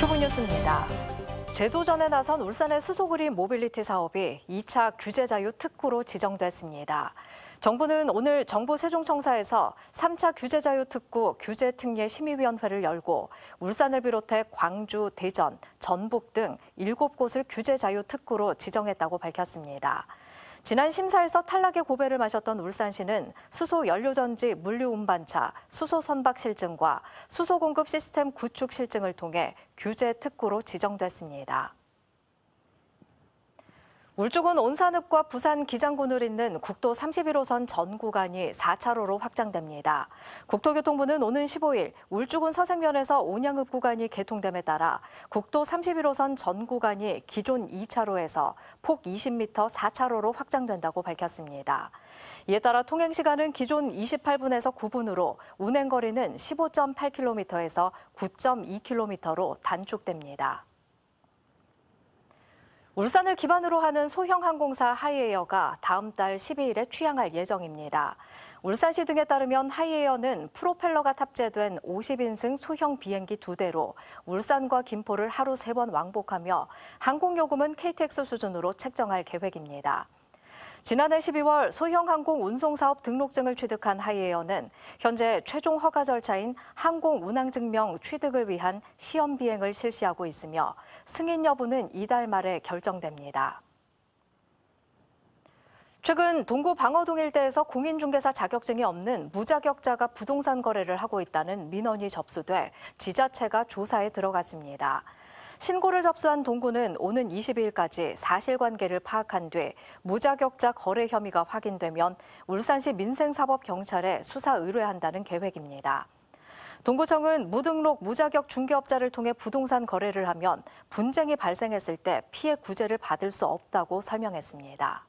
큐브 뉴스입니다. 제도전에 나선 울산의 수소그린 모빌리티 사업이 2차 규제자유 특구로 지정됐습니다. 정부는 오늘 정부 세종청사에서 3차 규제자유 특구 규제특례 심의위원회를 열고 울산을 비롯해 광주, 대전, 전북 등 7곳을 규제자유 특구로 지정했다고 밝혔습니다. 지난 심사에서 탈락의 고배를 마셨던 울산시는 수소 연료전지 물류 운반차, 수소 선박 실증과 수소 공급 시스템 구축 실증을 통해 규제 특구로 지정됐습니다. 울주군 온산읍과 부산 기장군을 잇는 국도 31호선 전 구간이 4차로로 확장됩니다. 국토교통부는 오는 15일 울주군 서생면에서 온양읍 구간이 개통됨에 따라 국도 31호선 전 구간이 기존 2차로에서 폭 20m 4차로로 확장된다고 밝혔습니다. 이에 따라 통행 시간은 기존 28분에서 9분으로 운행 거리는 15.8km에서 9.2km로 단축됩니다. 울산을 기반으로 하는 소형 항공사 하이에어가 다음 달 12일에 취항할 예정입니다. 울산시 등에 따르면 하이에어는 프로펠러가 탑재된 50인승 소형 비행기 두 대로 울산과 김포를 하루 세 번 왕복하며 항공요금은 KTX 수준으로 책정할 계획입니다. 지난해 12월 소형항공 운송사업 등록증을 취득한 하이에어는 현재 최종 허가 절차인 항공 운항증명 취득을 위한 시험 비행을 실시하고 있으며 승인 여부는 이달 말에 결정됩니다. 최근 동구 방어동 일대에서 공인중개사 자격증이 없는 무자격자가 부동산 거래를 하고 있다는 민원이 접수돼 지자체가 조사에 들어갔습니다. 신고를 접수한 동구는 오는 22일까지 사실관계를 파악한 뒤 무자격자 거래 혐의가 확인되면 울산시 민생사법경찰에 수사 의뢰한다는 계획입니다. 동구청은 무등록 무자격 중개업자를 통해 부동산 거래를 하면 분쟁이 발생했을 때 피해 구제를 받을 수 없다고 설명했습니다.